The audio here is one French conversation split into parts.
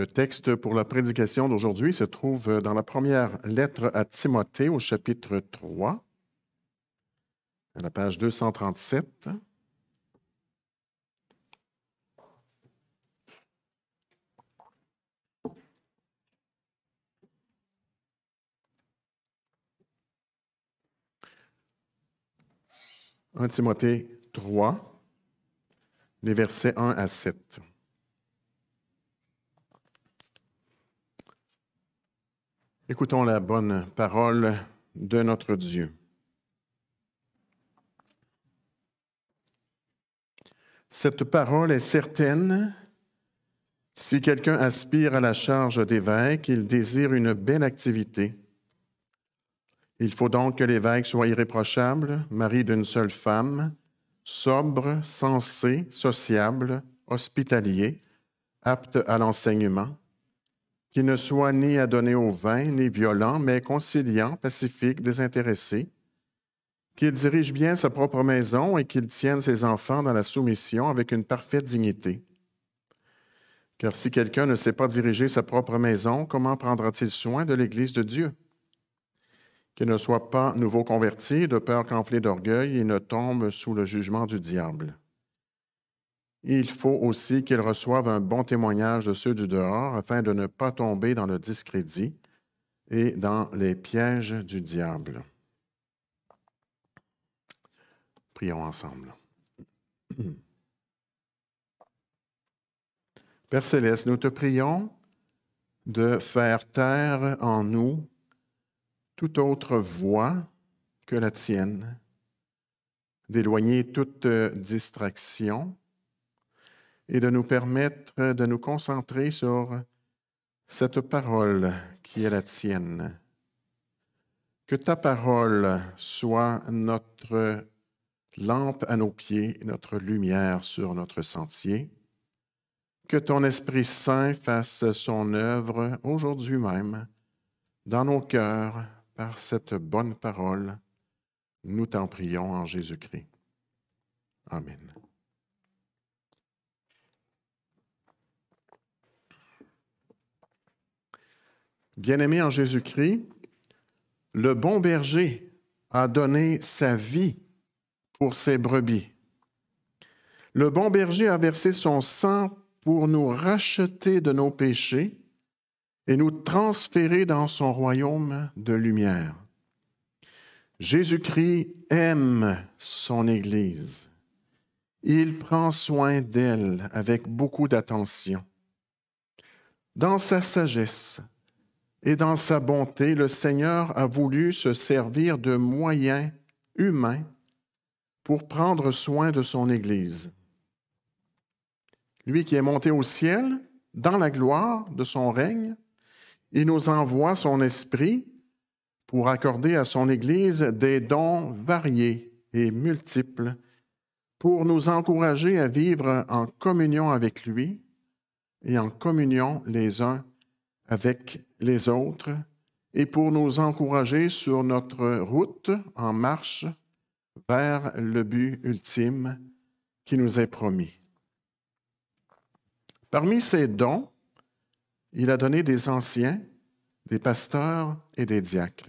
Le texte pour la prédication d'aujourd'hui se trouve dans la première lettre à Timothée au chapitre 3, à la page 237. Un Timothée 3, les versets 1 à 7. Écoutons la bonne parole de notre Dieu. Cette parole est certaine. Si quelqu'un aspire à la charge d'évêque, il désire une belle activité. Il faut donc que l'évêque soit irréprochable, mari d'une seule femme, sobre, sensé, sociable, hospitalier, apte à l'enseignement, qu'il ne soit ni adonné au vin, ni violent, mais conciliant, pacifique, désintéressé, qu'il dirige bien sa propre maison et qu'il tienne ses enfants dans la soumission avec une parfaite dignité. Car si quelqu'un ne sait pas diriger sa propre maison, comment prendra-t-il soin de l'Église de Dieu? Qu'il ne soit pas nouveau converti, de peur qu'enflé d'orgueil, et ne tombe sous le jugement du diable. Il faut aussi qu'ils reçoivent un bon témoignage de ceux du dehors afin de ne pas tomber dans le discrédit et dans les pièges du diable. Prions ensemble. Père céleste, nous te prions de faire taire en nous toute autre voix que la tienne, d'éloigner toute distraction et de nous permettre de nous concentrer sur cette parole qui est la tienne. Que ta parole soit notre lampe à nos pieds, notre lumière sur notre sentier. Que ton Esprit Saint fasse son œuvre aujourd'hui même dans nos cœurs par cette bonne parole. Nous t'en prions en Jésus-Christ. Amen. bien aimé en Jésus-Christ, le bon berger a donné sa vie pour ses brebis. Le bon berger a versé son sang pour nous racheter de nos péchés et nous transférer dans son royaume de lumière. Jésus-Christ aime son Église. Il prend soin d'elle avec beaucoup d'attention. Dans sa sagesse, et dans sa bonté, le Seigneur a voulu se servir de moyens humains pour prendre soin de son Église. Lui qui est monté au ciel, dans la gloire de son règne, il nous envoie son esprit pour accorder à son Église des dons variés et multiples, pour nous encourager à vivre en communion avec lui et en communion les uns avec les autres et pour nous encourager sur notre route en marche vers le but ultime qui nous est promis. Parmi ces dons, il a donné des anciens, des pasteurs et des diacres.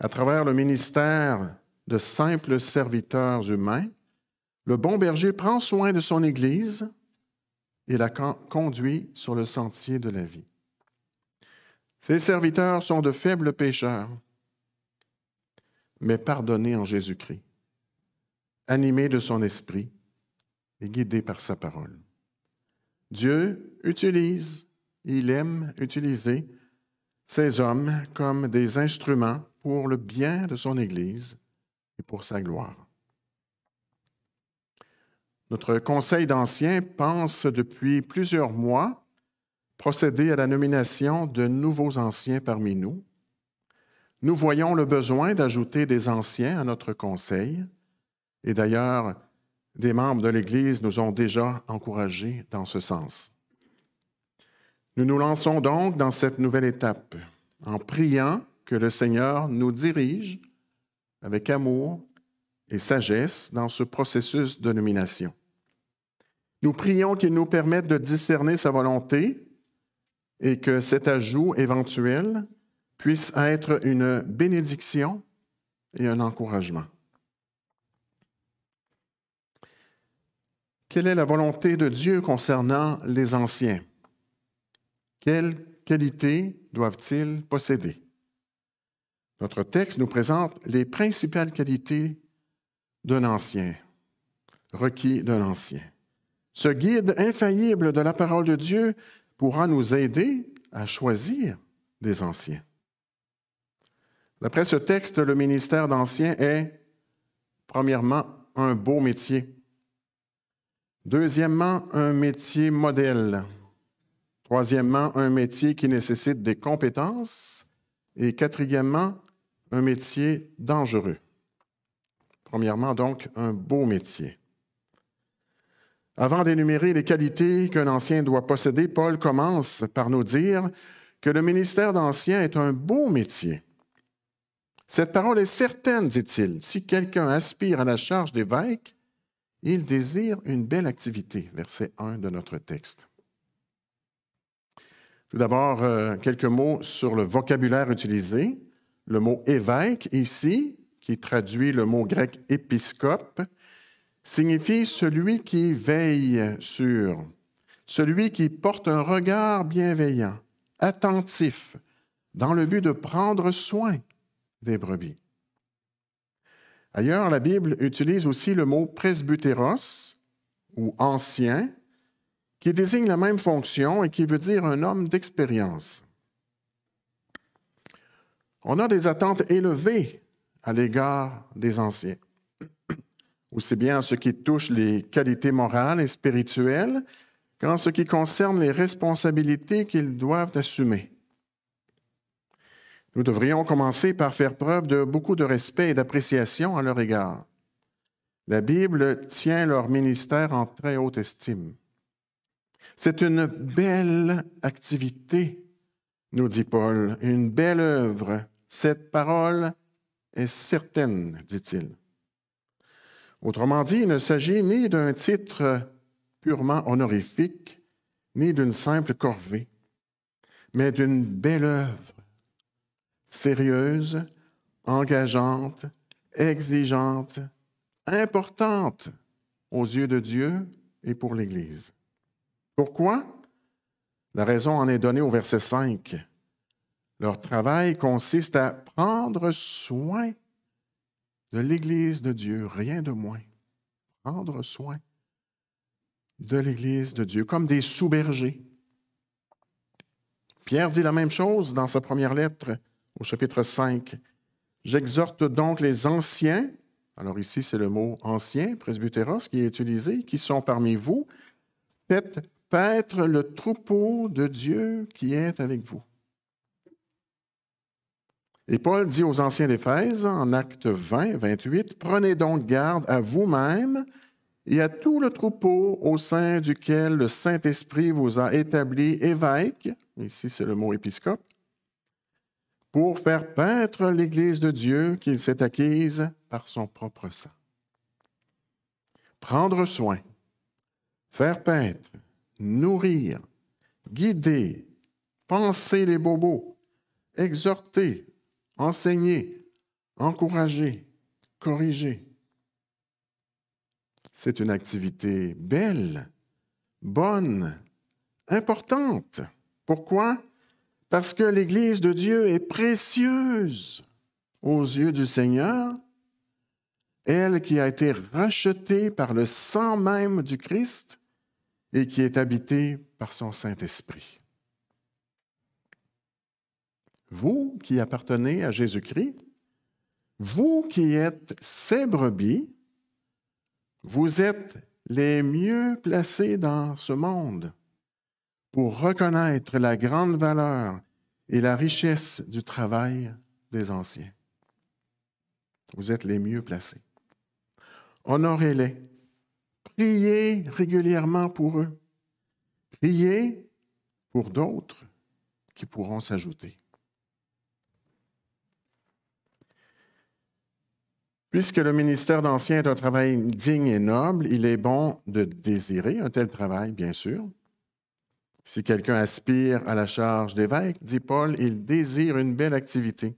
À travers le ministère de simples serviteurs humains, le bon berger prend soin de son Église et la conduit sur le sentier de la vie. Ses serviteurs sont de faibles pécheurs, mais pardonnés en Jésus-Christ, animés de son esprit et guidés par sa parole. Dieu utilise, il aime utiliser ces hommes comme des instruments pour le bien de son Église et pour sa gloire. Notre conseil d'anciens pense depuis plusieurs mois procéder à la nomination de nouveaux anciens parmi nous, nous voyons le besoin d'ajouter des anciens à notre conseil, et d'ailleurs, des membres de l'Église nous ont déjà encouragés dans ce sens. Nous nous lançons donc dans cette nouvelle étape en priant que le Seigneur nous dirige avec amour et sagesse dans ce processus de nomination. Nous prions qu'il nous permette de discerner sa volonté et que cet ajout éventuel puisse être une bénédiction et un encouragement. Quelle est la volonté de Dieu concernant les anciens? Quelles qualités doivent-ils posséder? Notre texte nous présente les principales qualités d'un ancien, requis d'un ancien. Ce guide infaillible de la parole de Dieu pourra nous aider à choisir des anciens. D'après ce texte, le ministère d'anciens est, premièrement, un beau métier. Deuxièmement, un métier modèle. Troisièmement, un métier qui nécessite des compétences. Et quatrièmement, un métier dangereux. Premièrement, donc, un beau métier. Avant d'énumérer les qualités qu'un ancien doit posséder, Paul commence par nous dire que le ministère d'ancien est un beau métier. Cette parole est certaine, dit-il. Si quelqu'un aspire à la charge d'évêque, il désire une belle activité. Verset 1 de notre texte. Tout d'abord, euh, quelques mots sur le vocabulaire utilisé. Le mot évêque ici, qui traduit le mot grec épiscope, signifie celui qui veille sur, celui qui porte un regard bienveillant, attentif, dans le but de prendre soin des brebis. Ailleurs, la Bible utilise aussi le mot presbytéros ou ancien, qui désigne la même fonction et qui veut dire un homme d'expérience. On a des attentes élevées à l'égard des anciens aussi bien en ce qui touche les qualités morales et spirituelles qu'en ce qui concerne les responsabilités qu'ils doivent assumer. Nous devrions commencer par faire preuve de beaucoup de respect et d'appréciation à leur égard. La Bible tient leur ministère en très haute estime. C'est une belle activité, nous dit Paul, une belle œuvre. Cette parole est certaine, dit-il. Autrement dit, il ne s'agit ni d'un titre purement honorifique, ni d'une simple corvée, mais d'une belle œuvre, sérieuse, engageante, exigeante, importante aux yeux de Dieu et pour l'Église. Pourquoi? La raison en est donnée au verset 5. Leur travail consiste à prendre soin de l'Église de Dieu, rien de moins. Prendre soin de l'Église de Dieu, comme des sous-bergers. Pierre dit la même chose dans sa première lettre au chapitre 5. J'exhorte donc les anciens, alors ici c'est le mot ancien, presbytéros, qui est utilisé, qui sont parmi vous, faites paître le troupeau de Dieu qui est avec vous. Et Paul dit aux anciens d'Éphèse, en acte 20, 28, Prenez donc garde à vous-même et à tout le troupeau au sein duquel le Saint-Esprit vous a établi évêque, ici c'est le mot épiscope, pour faire peindre l'Église de Dieu qu'il s'est acquise par son propre sang. Prendre soin, faire peindre, nourrir, guider, penser les bobos, exhorter, enseigner, encourager, corriger. C'est une activité belle, bonne, importante. Pourquoi? Parce que l'Église de Dieu est précieuse aux yeux du Seigneur, elle qui a été rachetée par le sang même du Christ et qui est habitée par son Saint-Esprit vous qui appartenez à Jésus-Christ, vous qui êtes ses brebis, vous êtes les mieux placés dans ce monde pour reconnaître la grande valeur et la richesse du travail des anciens. Vous êtes les mieux placés. Honorez-les. Priez régulièrement pour eux. Priez pour d'autres qui pourront s'ajouter. Puisque le ministère d'ancien est un travail digne et noble, il est bon de désirer un tel travail, bien sûr. Si quelqu'un aspire à la charge d'évêque, dit Paul, il désire une belle activité.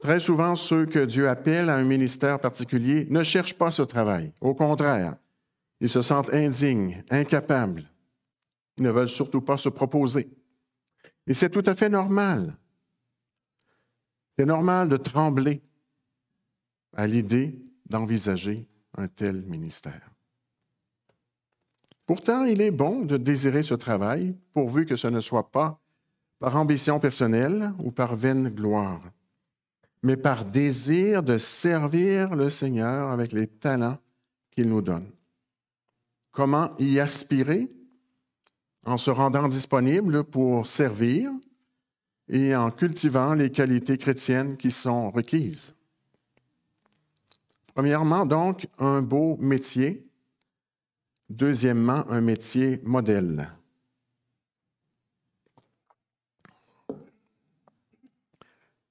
Très souvent, ceux que Dieu appelle à un ministère particulier ne cherchent pas ce travail. Au contraire, ils se sentent indignes, incapables. Ils ne veulent surtout pas se proposer. Et c'est tout à fait normal. C'est normal de trembler à l'idée d'envisager un tel ministère. Pourtant, il est bon de désirer ce travail, pourvu que ce ne soit pas par ambition personnelle ou par vaine gloire, mais par désir de servir le Seigneur avec les talents qu'il nous donne. Comment y aspirer En se rendant disponible pour servir et en cultivant les qualités chrétiennes qui sont requises. Premièrement, donc, un beau métier. Deuxièmement, un métier modèle.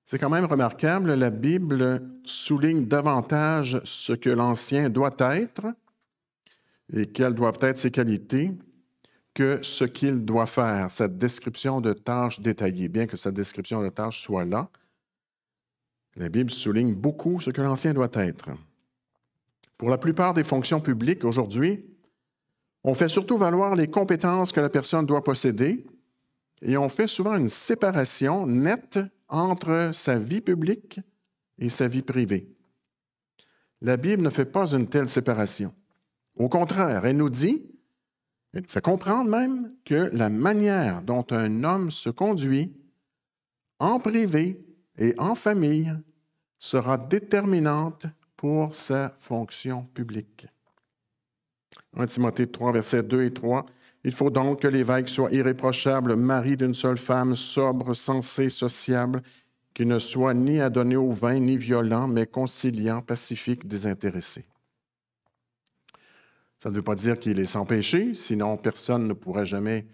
C'est quand même remarquable, la Bible souligne davantage ce que l'ancien doit être et quelles doivent être ses qualités que ce qu'il doit faire, Cette description de tâches détaillée, bien que sa description de tâches soit là. La Bible souligne beaucoup ce que l'ancien doit être. Pour la plupart des fonctions publiques aujourd'hui, on fait surtout valoir les compétences que la personne doit posséder et on fait souvent une séparation nette entre sa vie publique et sa vie privée. La Bible ne fait pas une telle séparation. Au contraire, elle nous dit, elle nous fait comprendre même que la manière dont un homme se conduit en privé et en famille sera déterminante pour sa fonction publique. 1 Timothée 3, versets 2 et 3. Il faut donc que l'évêque soit irréprochable, mari d'une seule femme, sobre, sensé, sociable, qui ne soit ni à adonné au vin, ni violent, mais conciliant, pacifique, désintéressé. Ça ne veut pas dire qu'il est sans péché, sinon personne ne pourrait jamais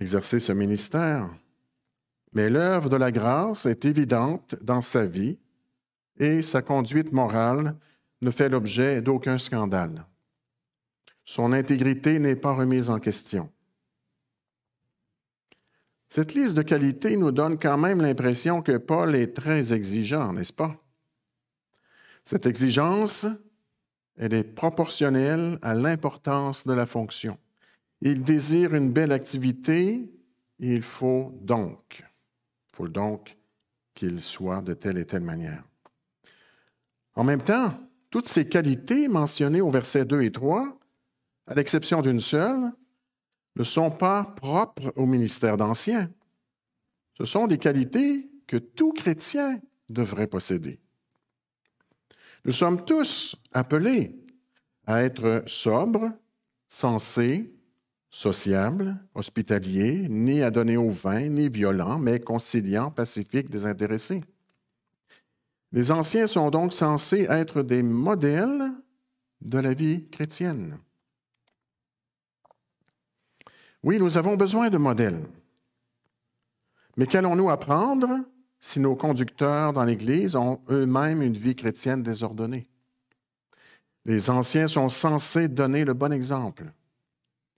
exercer ce ministère. Mais l'œuvre de la grâce est évidente dans sa vie et sa conduite morale ne fait l'objet d'aucun scandale. Son intégrité n'est pas remise en question. Cette liste de qualités nous donne quand même l'impression que Paul est très exigeant, n'est-ce pas? Cette exigence, elle est proportionnelle à l'importance de la fonction. Il désire une belle activité, il faut donc, faut donc qu'il soit de telle et telle manière. En même temps, toutes ces qualités mentionnées au verset 2 et 3, à l'exception d'une seule, ne sont pas propres au ministère d'Ancien. Ce sont des qualités que tout chrétien devrait posséder. Nous sommes tous appelés à être sobres, sensés, sociables, hospitaliers, ni à donner au vin, ni violents, mais conciliants, pacifiques, désintéressés. Les anciens sont donc censés être des modèles de la vie chrétienne. Oui, nous avons besoin de modèles. Mais qu'allons-nous apprendre si nos conducteurs dans l'Église ont eux-mêmes une vie chrétienne désordonnée? Les anciens sont censés donner le bon exemple.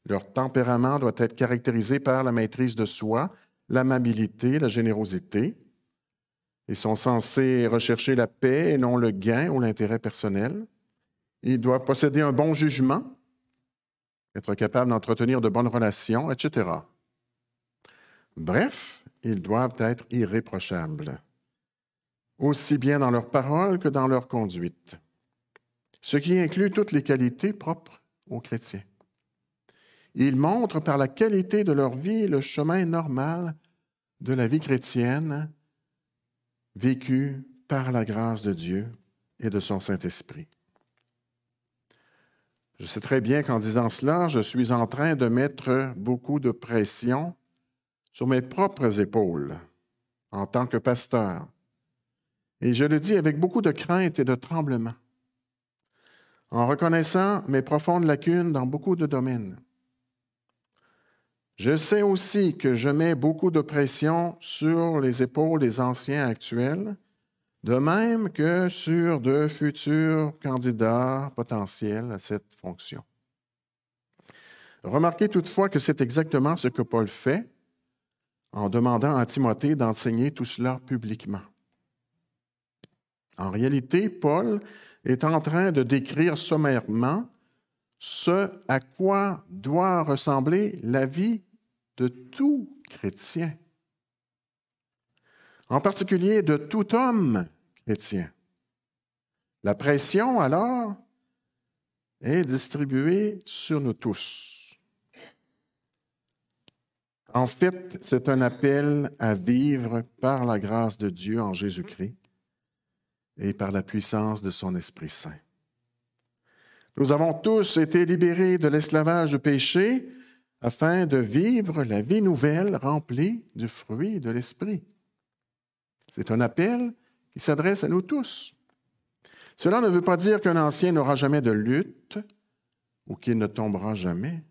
Leur tempérament doit être caractérisé par la maîtrise de soi, l'amabilité, la générosité, ils sont censés rechercher la paix et non le gain ou l'intérêt personnel. Ils doivent posséder un bon jugement, être capables d'entretenir de bonnes relations, etc. Bref, ils doivent être irréprochables, aussi bien dans leurs paroles que dans leur conduite, ce qui inclut toutes les qualités propres aux chrétiens. Ils montrent par la qualité de leur vie le chemin normal de la vie chrétienne vécu par la grâce de Dieu et de son Saint-Esprit. Je sais très bien qu'en disant cela, je suis en train de mettre beaucoup de pression sur mes propres épaules en tant que pasteur. Et je le dis avec beaucoup de crainte et de tremblement, en reconnaissant mes profondes lacunes dans beaucoup de domaines. Je sais aussi que je mets beaucoup de pression sur les épaules des anciens actuels, de même que sur de futurs candidats potentiels à cette fonction. Remarquez toutefois que c'est exactement ce que Paul fait en demandant à Timothée d'enseigner tout cela publiquement. En réalité, Paul est en train de décrire sommairement ce à quoi doit ressembler la vie de tout chrétien, en particulier de tout homme chrétien. La pression, alors, est distribuée sur nous tous. En fait, c'est un appel à vivre par la grâce de Dieu en Jésus-Christ et par la puissance de son Esprit Saint. Nous avons tous été libérés de l'esclavage du péché afin de vivre la vie nouvelle remplie du fruit de l'Esprit. C'est un appel qui s'adresse à nous tous. Cela ne veut pas dire qu'un ancien n'aura jamais de lutte ou qu'il ne tombera jamais.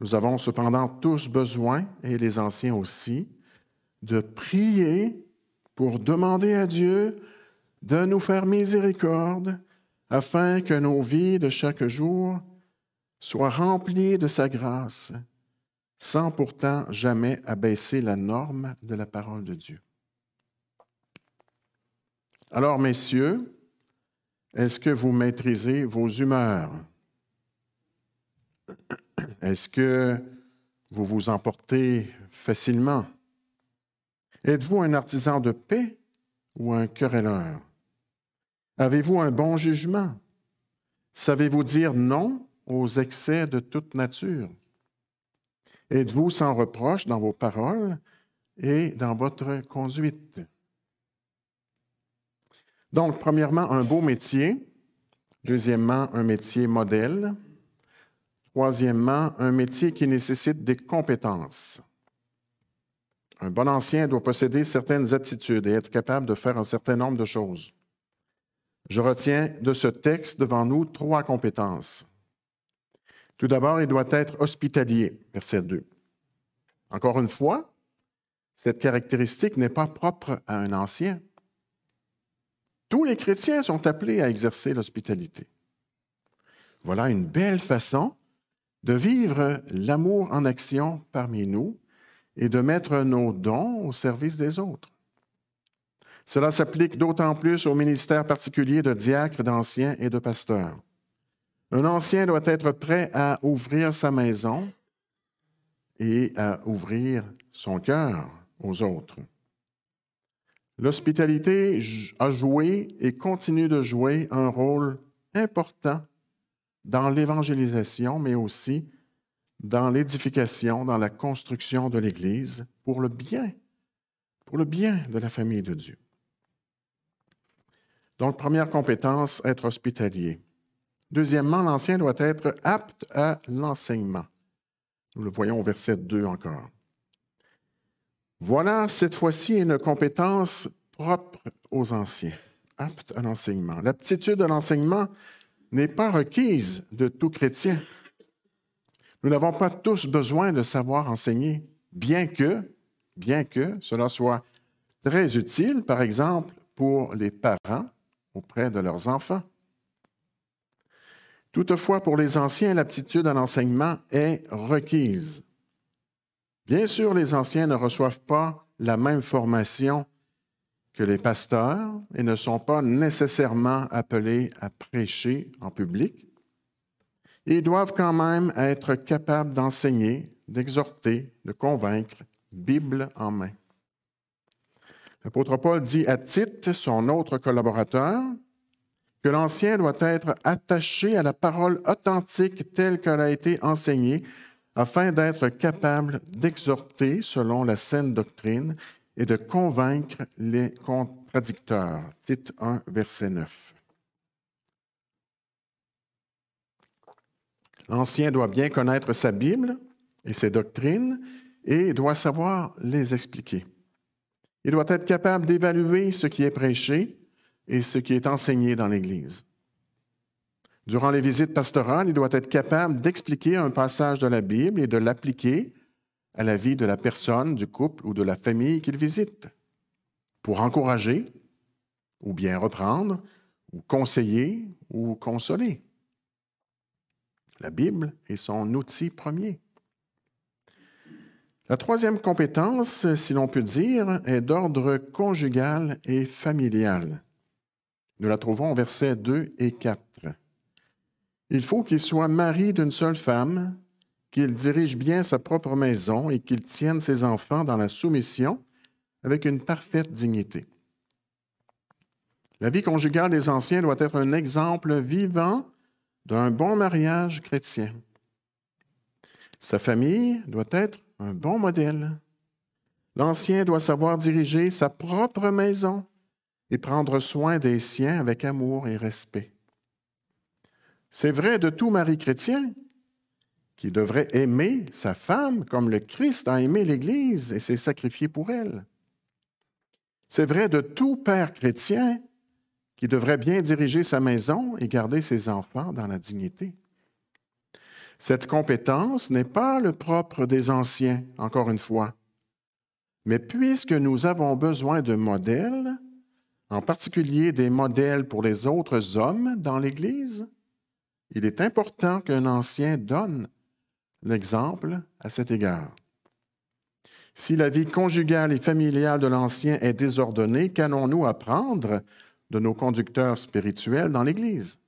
Nous avons cependant tous besoin, et les anciens aussi, de prier pour demander à Dieu de nous faire miséricorde afin que nos vies de chaque jour soit rempli de sa grâce, sans pourtant jamais abaisser la norme de la parole de Dieu. Alors, messieurs, est-ce que vous maîtrisez vos humeurs? Est-ce que vous vous emportez facilement? Êtes-vous un artisan de paix ou un querelleur? Avez-vous un bon jugement? Savez-vous dire non aux excès de toute nature. Êtes-vous sans reproche dans vos paroles et dans votre conduite? Donc, premièrement, un beau métier. Deuxièmement, un métier modèle. Troisièmement, un métier qui nécessite des compétences. Un bon ancien doit posséder certaines aptitudes et être capable de faire un certain nombre de choses. Je retiens de ce texte devant nous trois compétences. Tout d'abord, il doit être hospitalier, verset 2. Encore une fois, cette caractéristique n'est pas propre à un ancien. Tous les chrétiens sont appelés à exercer l'hospitalité. Voilà une belle façon de vivre l'amour en action parmi nous et de mettre nos dons au service des autres. Cela s'applique d'autant plus au ministère particulier de diacres, d'anciens et de pasteurs. Un ancien doit être prêt à ouvrir sa maison et à ouvrir son cœur aux autres. L'hospitalité a joué et continue de jouer un rôle important dans l'évangélisation, mais aussi dans l'édification, dans la construction de l'Église pour le bien, pour le bien de la famille de Dieu. Donc, première compétence, être hospitalier. Deuxièmement, l'ancien doit être apte à l'enseignement. Nous le voyons au verset 2 encore. Voilà cette fois-ci une compétence propre aux anciens, apte à l'enseignement. L'aptitude à l'enseignement n'est pas requise de tout chrétien. Nous n'avons pas tous besoin de savoir enseigner, bien que, bien que cela soit très utile, par exemple, pour les parents auprès de leurs enfants. Toutefois, pour les anciens, l'aptitude à l'enseignement est requise. Bien sûr, les anciens ne reçoivent pas la même formation que les pasteurs et ne sont pas nécessairement appelés à prêcher en public. Ils doivent quand même être capables d'enseigner, d'exhorter, de convaincre, Bible en main. L'apôtre Paul dit à Tite, son autre collaborateur, que l'ancien doit être attaché à la parole authentique telle qu'elle a été enseignée, afin d'être capable d'exhorter selon la saine doctrine et de convaincre les contradicteurs. Tite 1, verset 9. L'ancien doit bien connaître sa Bible et ses doctrines et doit savoir les expliquer. Il doit être capable d'évaluer ce qui est prêché et ce qui est enseigné dans l'Église. Durant les visites pastorales, il doit être capable d'expliquer un passage de la Bible et de l'appliquer à la vie de la personne, du couple ou de la famille qu'il visite, pour encourager, ou bien reprendre, ou conseiller, ou consoler. La Bible est son outil premier. La troisième compétence, si l'on peut dire, est d'ordre conjugal et familial. Nous la trouvons au verset 2 et 4. Il faut qu'il soit mari d'une seule femme, qu'il dirige bien sa propre maison et qu'il tienne ses enfants dans la soumission avec une parfaite dignité. La vie conjugale des anciens doit être un exemple vivant d'un bon mariage chrétien. Sa famille doit être un bon modèle. L'ancien doit savoir diriger sa propre maison et prendre soin des siens avec amour et respect. C'est vrai de tout mari chrétien qui devrait aimer sa femme comme le Christ a aimé l'Église et s'est sacrifié pour elle. C'est vrai de tout père chrétien qui devrait bien diriger sa maison et garder ses enfants dans la dignité. Cette compétence n'est pas le propre des anciens, encore une fois. Mais puisque nous avons besoin de modèles, en particulier des modèles pour les autres hommes dans l'Église, il est important qu'un ancien donne l'exemple à cet égard. Si la vie conjugale et familiale de l'ancien est désordonnée, qu'allons-nous apprendre de nos conducteurs spirituels dans l'Église?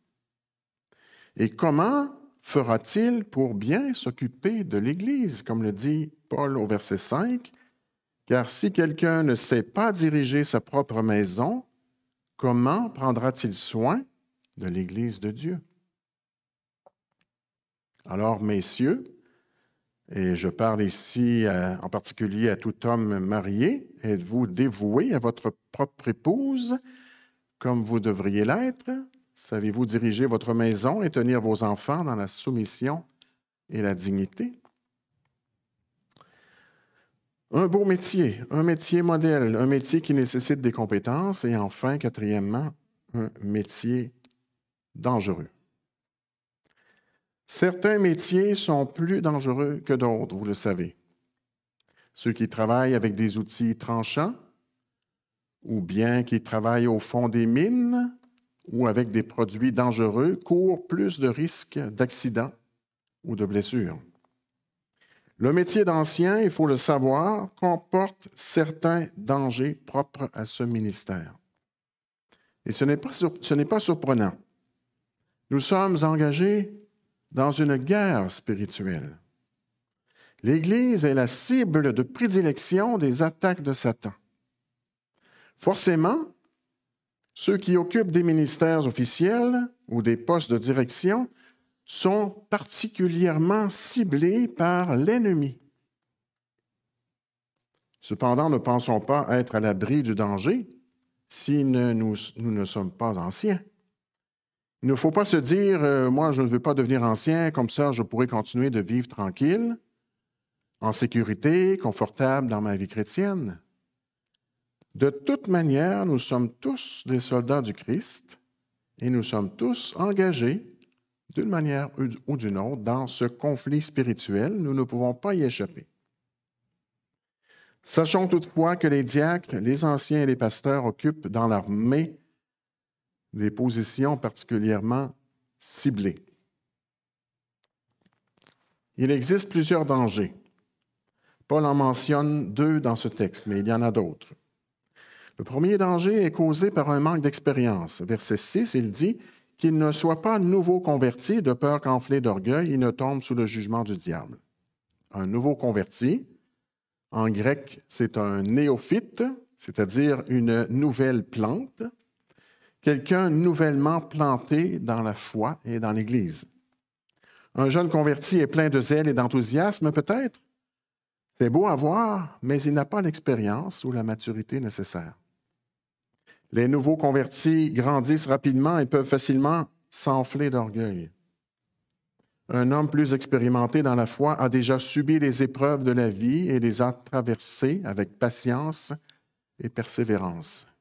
Et comment fera-t-il pour bien s'occuper de l'Église, comme le dit Paul au verset 5? Car si quelqu'un ne sait pas diriger sa propre maison, comment prendra-t-il soin de l'Église de Dieu? Alors, messieurs, et je parle ici euh, en particulier à tout homme marié, êtes-vous dévoué à votre propre épouse comme vous devriez l'être? Savez-vous diriger votre maison et tenir vos enfants dans la soumission et la dignité? Un beau métier, un métier modèle, un métier qui nécessite des compétences et enfin, quatrièmement, un métier dangereux. Certains métiers sont plus dangereux que d'autres, vous le savez. Ceux qui travaillent avec des outils tranchants ou bien qui travaillent au fond des mines ou avec des produits dangereux courent plus de risques d'accidents ou de blessures. Le métier d'ancien, il faut le savoir, comporte certains dangers propres à ce ministère. Et ce n'est pas, pas surprenant. Nous sommes engagés dans une guerre spirituelle. L'Église est la cible de prédilection des attaques de Satan. Forcément, ceux qui occupent des ministères officiels ou des postes de direction sont particulièrement ciblés par l'ennemi. Cependant, ne pensons pas être à l'abri du danger si nous, ne sommes pas anciens. Il ne faut pas se dire, euh, moi je ne veux pas devenir ancien, comme ça je pourrai continuer de vivre tranquille, en sécurité, confortable dans ma vie chrétienne. De toute manière, nous sommes tous des soldats du Christ et nous sommes tous engagés d'une manière ou d'une autre, dans ce conflit spirituel. Nous ne pouvons pas y échapper. Sachons toutefois que les diacres, les anciens et les pasteurs occupent dans l'armée des positions particulièrement ciblées. Il existe plusieurs dangers. Paul en mentionne deux dans ce texte, mais il y en a d'autres. Le premier danger est causé par un manque d'expérience. Verset 6, il dit qu'il ne soit pas nouveau converti de peur qu'enflé d'orgueil, il ne tombe sous le jugement du diable. Un nouveau converti, en grec, c'est un néophyte, c'est-à-dire une nouvelle plante, quelqu'un nouvellement planté dans la foi et dans l'Église. Un jeune converti est plein de zèle et d'enthousiasme, peut-être. C'est beau à voir, mais il n'a pas l'expérience ou la maturité nécessaire. Les nouveaux convertis grandissent rapidement et peuvent facilement s'enfler d'orgueil. Un homme plus expérimenté dans la foi a déjà subi les épreuves de la vie et les a traversées avec patience et persévérance.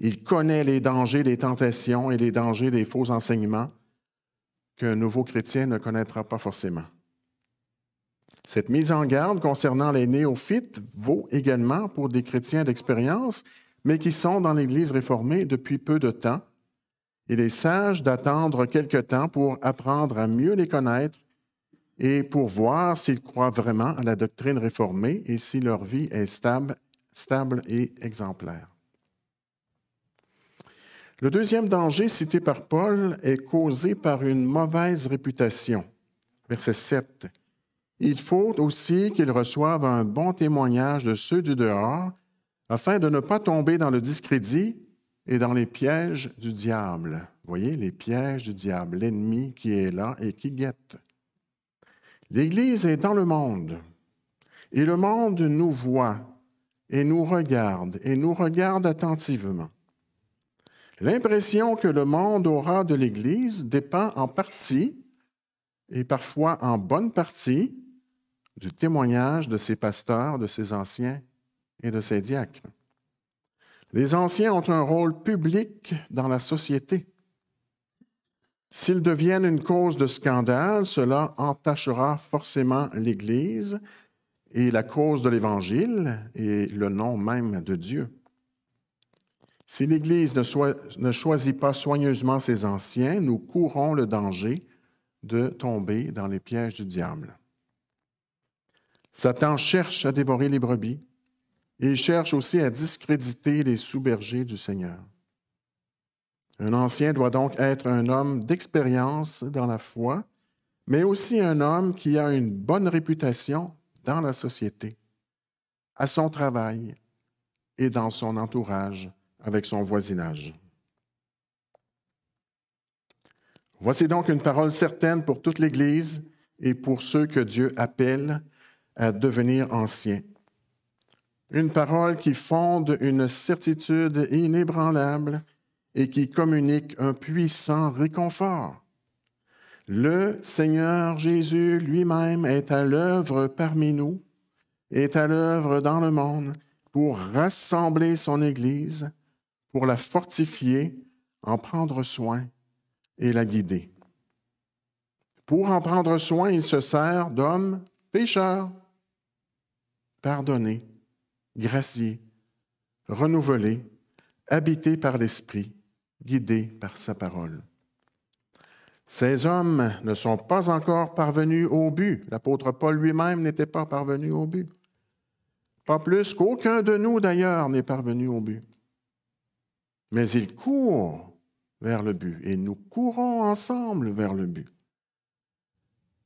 Il connaît les dangers des tentations et les dangers des faux enseignements qu'un nouveau chrétien ne connaîtra pas forcément. Cette mise en garde concernant les néophytes vaut également pour des chrétiens d'expérience mais qui sont dans l'Église réformée depuis peu de temps. Il est sage d'attendre quelque temps pour apprendre à mieux les connaître et pour voir s'ils croient vraiment à la doctrine réformée et si leur vie est stable, stable et exemplaire. Le deuxième danger cité par Paul est causé par une mauvaise réputation. Verset 7. Il faut aussi qu'ils reçoivent un bon témoignage de ceux du dehors afin de ne pas tomber dans le discrédit et dans les pièges du diable. voyez, les pièges du diable, l'ennemi qui est là et qui guette. L'Église est dans le monde, et le monde nous voit, et nous regarde, et nous regarde attentivement. L'impression que le monde aura de l'Église dépend en partie, et parfois en bonne partie, du témoignage de ses pasteurs, de ses anciens et de ses diacres. Les anciens ont un rôle public dans la société. S'ils deviennent une cause de scandale, cela entachera forcément l'Église et la cause de l'Évangile et le nom même de Dieu. Si l'Église ne, ne, choisit pas soigneusement ses anciens, nous courons le danger de tomber dans les pièges du diable. Satan cherche à dévorer les brebis il cherche aussi à discréditer les sous-bergers du Seigneur. Un ancien doit donc être un homme d'expérience dans la foi, mais aussi un homme qui a une bonne réputation dans la société, à son travail et dans son entourage, avec son voisinage. Voici donc une parole certaine pour toute l'Église et pour ceux que Dieu appelle à devenir anciens une parole qui fonde une certitude inébranlable et qui communique un puissant réconfort. Le Seigneur Jésus lui-même est à l'œuvre parmi nous, est à l'œuvre dans le monde pour rassembler son Église, pour la fortifier, en prendre soin et la guider. Pour en prendre soin, il se sert d'hommes pécheurs, pardonnés, gracié, renouvelé, habité par l'Esprit, guidé par sa parole. Ces hommes ne sont pas encore parvenus au but. L'apôtre Paul lui-même n'était pas parvenu au but. Pas plus qu'aucun de nous d'ailleurs n'est parvenu au but. Mais ils courent vers le but et nous courons ensemble vers le but,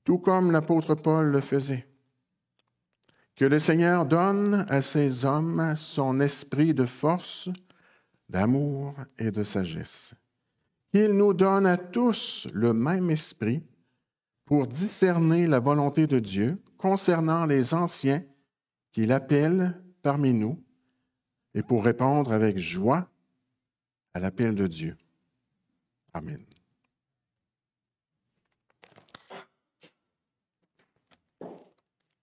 tout comme l'apôtre Paul le faisait. Que le Seigneur donne à ces hommes son esprit de force, d'amour et de sagesse. Qu'il nous donne à tous le même esprit pour discerner la volonté de Dieu concernant les anciens qu'il appelle parmi nous et pour répondre avec joie à l'appel de Dieu. Amen.